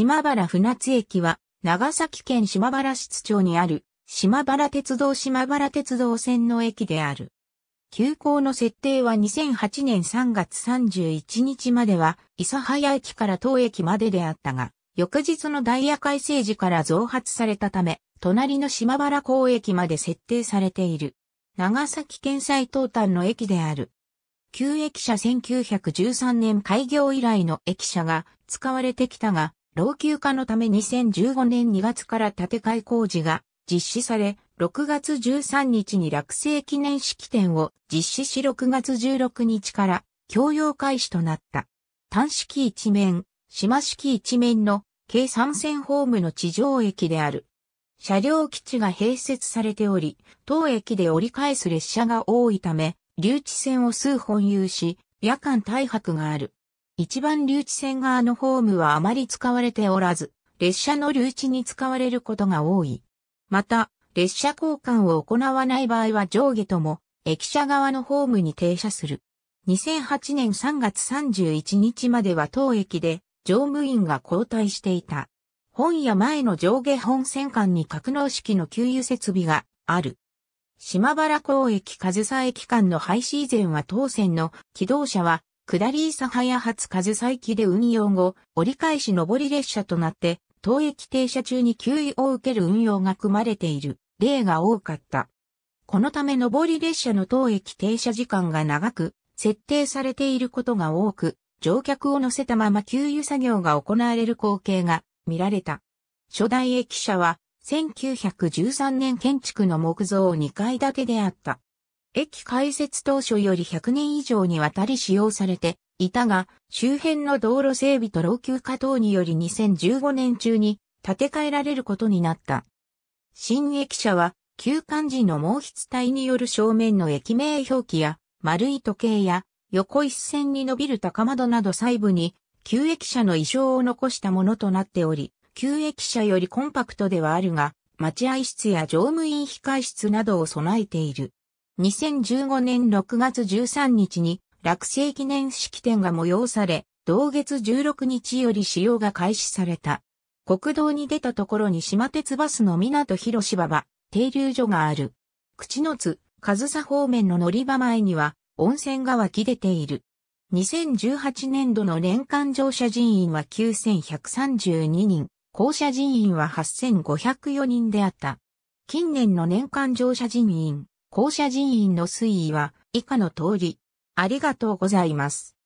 島原船津駅は、長崎県島原室町にある、島原鉄道島原鉄道線の駅である。急行の設定は2008年3月31日までは、諫早駅から当駅までであったが、翌日のダイヤ改正時から増発されたため、隣の島原港駅まで設定されている。長崎県最東端の駅である。旧駅舎1913年開業以来の駅舎が使われてきたが、老朽化のため2015年2月から建て替え工事が実施され、6月13日に落成記念式典を実施し6月16日から供用開始となった。単式一面、島式一面の計3線ホームの地上駅である。車両基地が併設されており、当駅で折り返す列車が多いため、留置線を数本有し、夜間大泊がある。一番留置線側のホームはあまり使われておらず、列車の留置に使われることが多い。また、列車交換を行わない場合は上下とも、駅舎側のホームに停車する。2008年3月31日までは当駅で乗務員が交代していた。本屋前の上下本線間に格納式の給油設備がある。島原港駅上沢駅間の廃止以前は当線の起動車は下り諫早発風再起で運用後、折り返し上り列車となって、当駅停車中に給油を受ける運用が組まれている例が多かった。このため上り列車の当駅停車時間が長く、設定されていることが多く、乗客を乗せたまま給油作業が行われる光景が見られた。初代駅舎は1913年建築の木造2階建てであった。駅開設当初より100年以上にわたり使用されていたが、周辺の道路整備と老朽化等により2015年中に建て替えられることになった。新駅舎は、旧漢字の毛筆体による正面の駅名表記や、丸い時計や、横一線に伸びる高窓など細部に、旧駅舎の衣装を残したものとなっており、旧駅舎よりコンパクトではあるが、待合室や乗務員控室などを備えている。2015年6月13日に落成記念式典が催され、同月16日より使用が開始された。国道に出たところに島鉄バスの港広芝場、停留所がある。口の津、上さ方面の乗り場前には温泉が湧き出ている。2018年度の年間乗車人員は9132人、降車人員は8504人であった。近年の年間乗車人員、校舎人員の推移は以下の通り。ありがとうございます。